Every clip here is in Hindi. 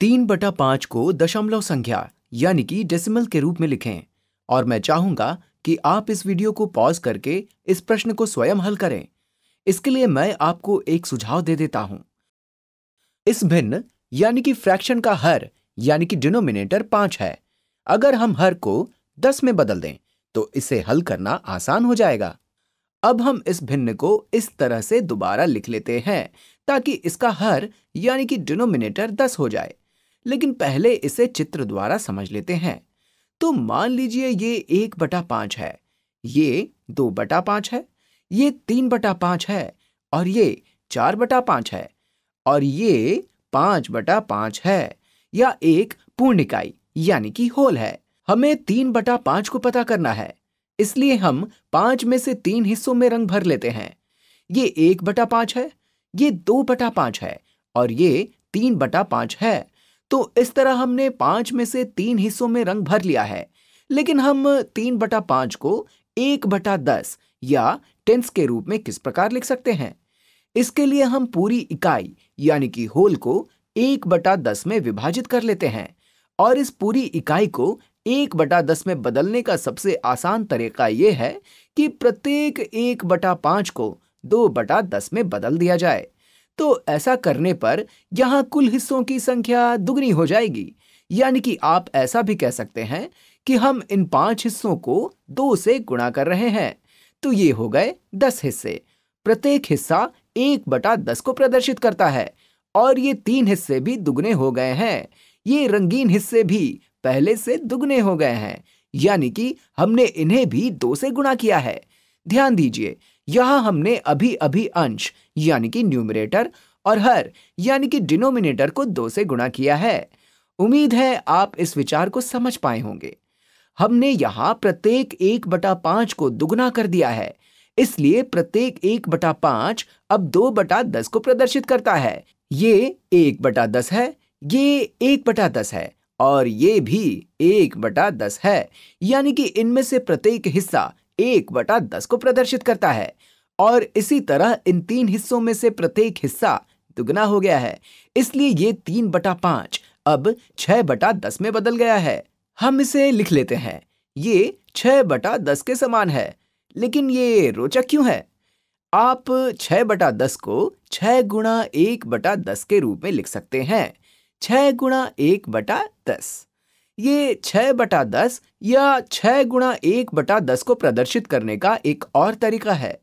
तीन बटा पांच को दशमलव संख्या यानी कि डेसिमल के रूप में लिखें और मैं चाहूंगा कि आप इस वीडियो को पॉज करके इस प्रश्न को स्वयं हल करें इसके लिए मैं आपको एक सुझाव दे देता हूं इस भिन्न यानी कि फ्रैक्शन का हर यानी कि डिनोमिनेटर पांच है अगर हम हर को दस में बदल दें तो इसे हल करना आसान हो जाएगा अब हम इस भिन्न को इस तरह से दोबारा लिख लेते हैं ताकि इसका हर यानी कि डिनोमिनेटर दस हो जाए लेकिन पहले इसे चित्र द्वारा समझ लेते हैं तो मान लीजिए ये एक बटा पांच है ये दो बटा पांच है ये तीन बटा पांच है और ये चार बटा पांच है और ये पांच बटा पांच है या एक पूर्ण इकाई यानी कि होल है हमें तीन बटा पांच को पता करना है इसलिए हम पांच में से तीन हिस्सों में रंग भर लेते हैं ये एक बटा पांच है ये दो बटा पांच है और ये तीन बटा पांच है तो इस तरह हमने पांच में से तीन हिस्सों में रंग भर लिया है लेकिन हम तीन बटा पांच को एक बटा दस या टेंस के रूप में किस प्रकार लिख सकते हैं इसके लिए हम पूरी इकाई यानी कि होल को एक बटा दस में विभाजित कर लेते हैं और इस पूरी इकाई को एक बटा दस में बदलने का सबसे आसान तरीका यह है कि प्रत्येक एक बटा पांच को दो बटा दस में बदल दिया जाए तो ऐसा करने पर यहाँ कुल हिस्सों की संख्या दुगनी हो जाएगी यानी कि आप ऐसा भी कह सकते हैं कि हम इन पांच हिस्सों को दो से गुणा कर रहे हैं तो ये हो गए दस हिस्से प्रत्येक हिस्सा एक बटा दस को प्रदर्शित करता है और ये तीन हिस्से भी दुगने हो गए हैं ये रंगीन हिस्से भी पहले से दुगने हो गए हैं यानी कि हमने इन्हें भी दो से गुणा किया है ध्यान दीजिए यहां हमने अभी अभी अंश यानी कि न्यूमिनेटर और हर यानी कि डिनोमिनेटर को दो से गुणा किया है उम्मीद है आप इस विचार को समझ पाए होंगे हमने यहाँ प्रत्येक एक बटा पांच को दुगुना कर दिया है इसलिए प्रत्येक एक बटा पांच अब दो बटा दस को प्रदर्शित करता है ये एक बटा दस है ये एक बटा दस है और ये भी एक बटा दस है यानी कि इनमें से प्रत्येक हिस्सा एक बटा दस को प्रदर्शित करता है और इसी तरह इन तीन हिस्सों में से प्रत्येक हिस्सा दुगना हो गया है इसलिए ये तीन बटा पांच अब छह बटा दस में बदल गया है हम इसे लिख लेते हैं ये छह बटा दस के समान है लेकिन ये रोचक क्यों है आप छह बटा दस को छह गुणा एक बटा दस के रूप में लिख सकते हैं छह गुणा एक बटा दस ये छह बटा दस या छह गुणा एक बटा दस को प्रदर्शित करने का एक और तरीका है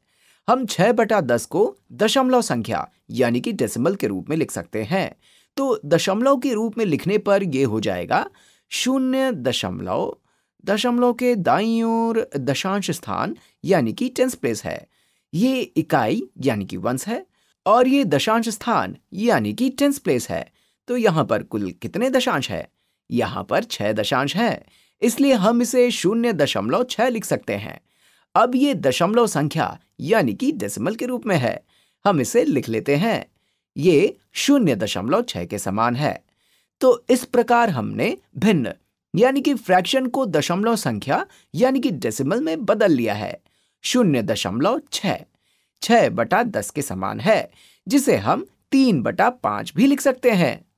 हम छह बटा दस को दशमलव संख्या यानी कि डेसिमल के रूप में लिख सकते हैं तो दशमलव के रूप में लिखने पर यह हो जाएगा शून्य दशमलव दशमलव के दाई और दशांश स्थान यानी कि टेंस प्लेस है ये इकाई यानी कि वंश है और ये दशांश स्थान यानी कि टेंस प्लेस है तो यहाँ पर कुल कितने दशांश है यहां पर छह दशांश है इसलिए हम इसे शून्य दशमलव छह लिख सकते हैं अब ये दशमलव संख्या यानी कि डेसिमल के रूप में है हम इसे लिख लेते हैं ये शून्य दशमलव छह के समान है तो इस प्रकार हमने भिन्न यानी कि फ्रैक्शन को दशमलव संख्या यानी कि डेसिमल में बदल लिया है शून्य दशमलव छह छह बटा दस के समान है जिसे हम तीन बटा पांच भी लिख सकते हैं